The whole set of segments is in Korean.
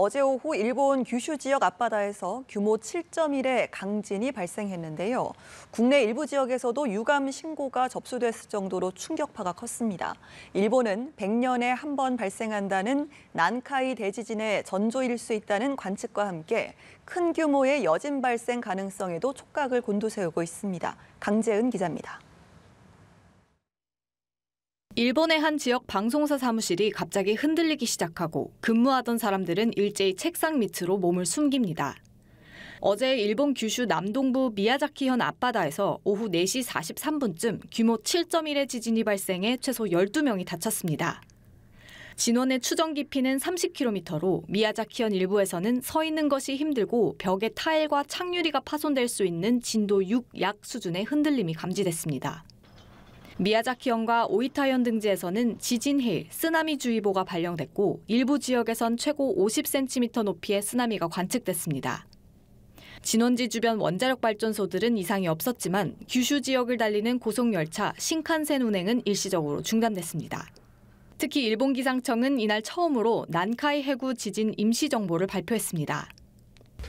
어제 오후 일본 규슈 지역 앞바다에서 규모 7.1의 강진이 발생했는데요. 국내 일부 지역에서도 유감 신고가 접수됐을 정도로 충격파가 컸습니다. 일본은 100년에 한 번 발생한다는 난카이 대지진의 전조일 수 있다는 관측과 함께 큰 규모의 여진 발생 가능성에도 촉각을 곤두세우고 있습니다. 강재은 기자입니다. 일본의 한 지역 방송사 사무실이 갑자기 흔들리기 시작하고 근무하던 사람들은 일제히 책상 밑으로 몸을 숨깁니다. 어제 일본 규슈 남동부 미야자키현 앞바다에서 오후 4시 43분쯤 규모 7.1의 지진이 발생해 최소 12명이 다쳤습니다. 진원의 추정 깊이는 30km로 미야자키현 일부에서는 서 있는 것이 힘들고 벽의 타일과 창유리가 파손될 수 있는 진도 6약 수준의 흔들림이 감지됐습니다. 미야자키현과 오이타현 등지에서는 지진해일, 쓰나미주의보가 발령됐고 일부 지역에선 최고 50cm 높이의 쓰나미가 관측됐습니다. 진원지 주변 원자력 발전소들은 이상이 없었지만 규슈 지역을 달리는 고속열차 신칸센 운행은 일시적으로 중단됐습니다. 특히 일본 기상청은 이날 처음으로 난카이 해구 지진 임시 정보를 발표했습니다.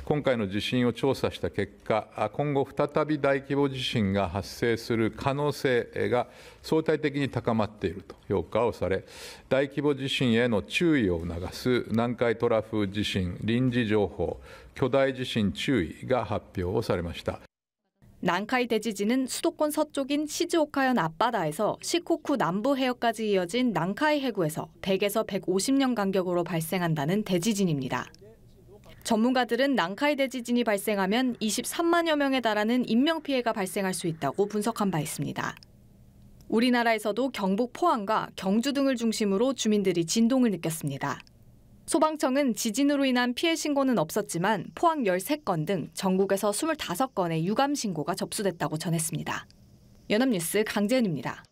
今回の地震を調査した結果、今後、再び大規模地震が発生する可能性が相対的に高まっていると評価をされ、大規模地震への注意を促す南海トラフ地震臨時情報、巨大地震注意が発表をされました。南海이대지진은수도권서쪽인시즈오카현앞바다에서시코쿠남부해역까지이어진난카이해구에서대개서150년간격으로발생한다는대지진입니다 전문가들은 낭카이대 지진이 발생하면 23만여 명에 달하는 인명피해가 발생할 수 있다고 분석한 바 있습니다. 우리나라에서도 경북 포항과 경주 등을 중심으로 주민들이 진동을 느꼈습니다. 소방청은 지진으로 인한 피해 신고는 없었지만 포항 13건 등 전국에서 25건의 유감 신고가 접수됐다고 전했습니다. 연합뉴스 강재은입니다.